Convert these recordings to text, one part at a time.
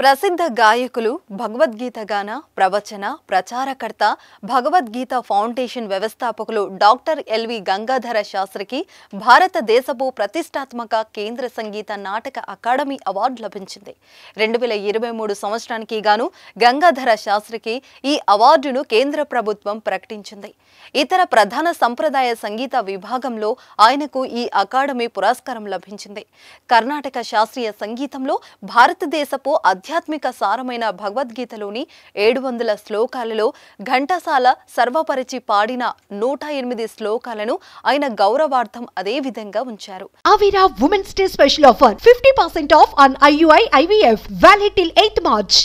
ప్రసిద్ధ గాయకులు భగవద్గీత గాన ప్రవచన ప్రచారకర్త భగవద్గీత ఫౌండేషన్ వ్యవస్థాపకులు డాక్టర్ ఎల్వి గంగాధర శాస్త్రికి భారతదేశపు ప్రతిష్టాత్మక కేంద్ర సంగీత నాటక అకాడమీ అవార్డు లభించింది రెండు వేల ఇరవై మూడు సంవత్సరానికి గాను గంగాధర శాస్త్రికి ఈ అవార్డును కేంద్ర ప్రభుత్వం ప్రకటించింది ఇతర ప్రధాన సంప్రదాయ సంగీత విభాగంలో ఆయనకు ఈ అకాడమీ పురస్కారం లభించింది కర్ణాటక శాస్త్రీయ సంగీతంలో భారతదేశపు ఆధ్యాత్మిక సారమైన భగవద్గీతలోని ఏడు వందల శ్లోకాలలో ఘంటసాల సర్వపరిచి పాడిన నూట ఎనిమిది శ్లోకాలను ఆయన గౌరవార్థం అదే విధంగా ఉంచారు ఆవిరా women's day special offer fifty percent off on IUI IVF valid till eighth March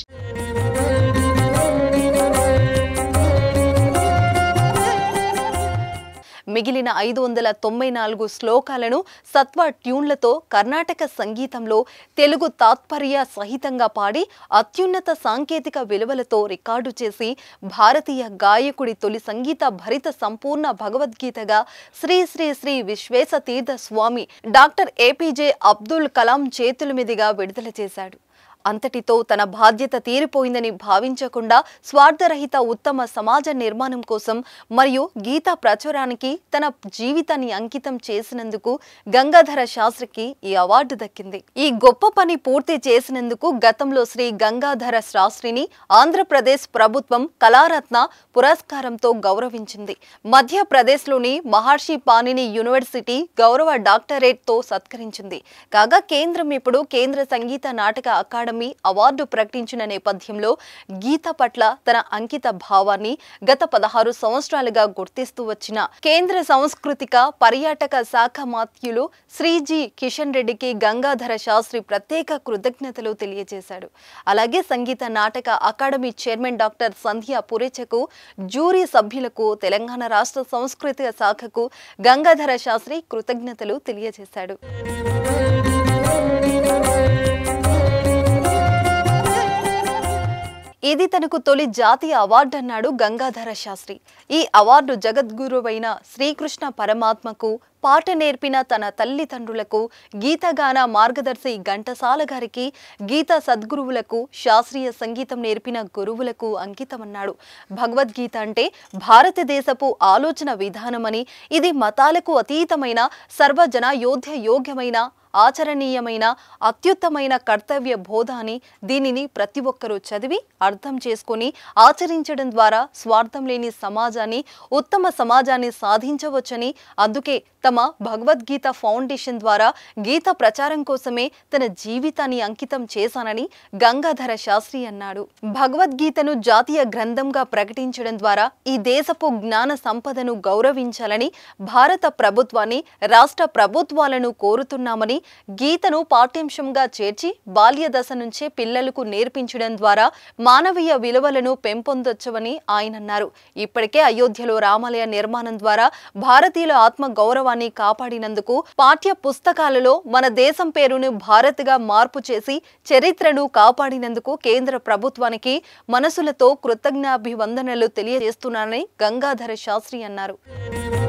మిగిలిన ఐదు వందల తొంభై నాలుగు శ్లోకాలను సత్వ ట్యూన్లతో కర్ణాటక సంగీతంలో తెలుగు తాత్పర్య సహితంగా పాడి అత్యున్నత సాంకేతిక విలువలతో రికార్డు చేసి భారతీయ గాయకుడి తొలి సంగీత భరిత సంపూర్ణ భగవద్గీతగా శ్రీ శ్రీ శ్రీ విశ్వేశ తీర్థ స్వామి డాక్టర్ ఏపీజే అబ్దుల్ కలాం చేతుల మీదుగా విడుదల చేశాడు అంతటితో తన బాధ్యత తీరిపోయిందని భావించకుండా స్వార్థరహిత ఉత్తమ సమాజ నిర్మాణం కోసం మరియు గీత ప్రచురానికి తన జీవితాన్ని అంకితం చేసినందుకు గంగాధర శాస్త్రికి ఈ అవార్డు దక్కింది ఈ గొప్ప పని పూర్తి చేసినందుకు గతంలో శ్రీ గంగాధర శాస్త్రిని ఆంధ్రప్రదేశ్ ప్రభుత్వం కళారత్న పురస్కారంతో గౌరవించింది మధ్యప్రదేశ్లోని మహర్షి పాణిని యూనివర్సిటీ గౌరవ డాక్టరేట్తో సత్కరించింది కాగా కేంద్రం ఇప్పుడు కేంద్ర సంగీత నాటక అకాడమీ అకాడమీ అవార్డు ప్రకటించిన నేపథ్యంలో గీత పట్ల తన అంకిత భావాన్ని గత పదహారు సంవత్సరాలుగా గుర్తిస్తూ వచ్చిన కేంద్ర సాంస్కృతిక పర్యాటక శాఖ మాత్యులు శ్రీజీ కిషన్ రెడ్డికి గంగాధర శాస్త్రి ప్రత్యేక కృతజ్ఞతలు తెలియజేశాడు అలాగే Sangeeta Nataka academy chairman doctor Sandhya పురేచకు జూరీ సభ్యులకు తెలంగాణ రాష్ట్ర సాంస్కృతిక శాఖకు గంగాధర శాస్త్రి కృతజ్ఞతలు తెలియజేశాడు ఇది తనకు తొలి జాతీయ అవార్డు అన్నాడు గంగాధర శాస్త్రి ఈ అవార్డు జగద్గురువైన శ్రీకృష్ణ పరమాత్మకు పాట నేర్పిన తన తల్లిదండ్రులకు గీతగాన మార్గదర్శి ఘంటసాల గారికి గీత సద్గురువులకు శాస్త్రీయ సంగీతం నేర్పిన గురువులకు అంకితమన్నాడు భగవద్గీత అంటే భారతదేశపు ఆలోచన విధానమని ఇది మతాలకు అతీతమైన సర్వజన యోధ్య యోగ్యమైన ఆచరణీయమైన అత్యుత్తమైన కర్తవ్య బోధ అని దీనిని ప్రతి ఒక్కరూ చదివి అర్థం చేసుకుని ఆచరించడం ద్వారా స్వార్థం లేని సమాజాన్ని ఉత్తమ సమాజాన్ని సాధించవచ్చని అందుకే తమ భగవద్గీత ఫౌండేషన్ ద్వారా గీత ప్రచారం కోసమే తన జీవితాన్ని అంకితం చేశానని గంగాధర శాస్త్రి అన్నాడు భగవద్గీతను జాతీయ గ్రంథంగా ప్రకటించడం ద్వారా ఈ దేశపు జ్ఞాన సంపదను గౌరవించాలని భారత ప్రభుత్వాన్ని రాష్ట్ర ప్రభుత్వాలను కోరుతున్నామని గీతను పాఠ్యాంశంగా చేర్చి బాల్య దశ నుంచే పిల్లలకు నేర్పించడం ద్వారా మానవీయ విలువలను పెంపొందొచ్చవని ఆయన అన్నారు ఇప్పటికే అయోధ్యలో రామాలయ నిర్మాణం ద్వారా భారతీయుల ఆత్మ గౌరవాన్ని కాపాడినందుకు పాఠ్య పుస్తకాలలో మన దేశం పేరును భారత్గా మార్పు చేసి చరిత్రను కాపాడినందుకు కేంద్ర ప్రభుత్వానికి మనసులతో కృతజ్ఞాభివందనలు తెలియజేస్తున్నానని గంగాధర శాస్త్రి అన్నారు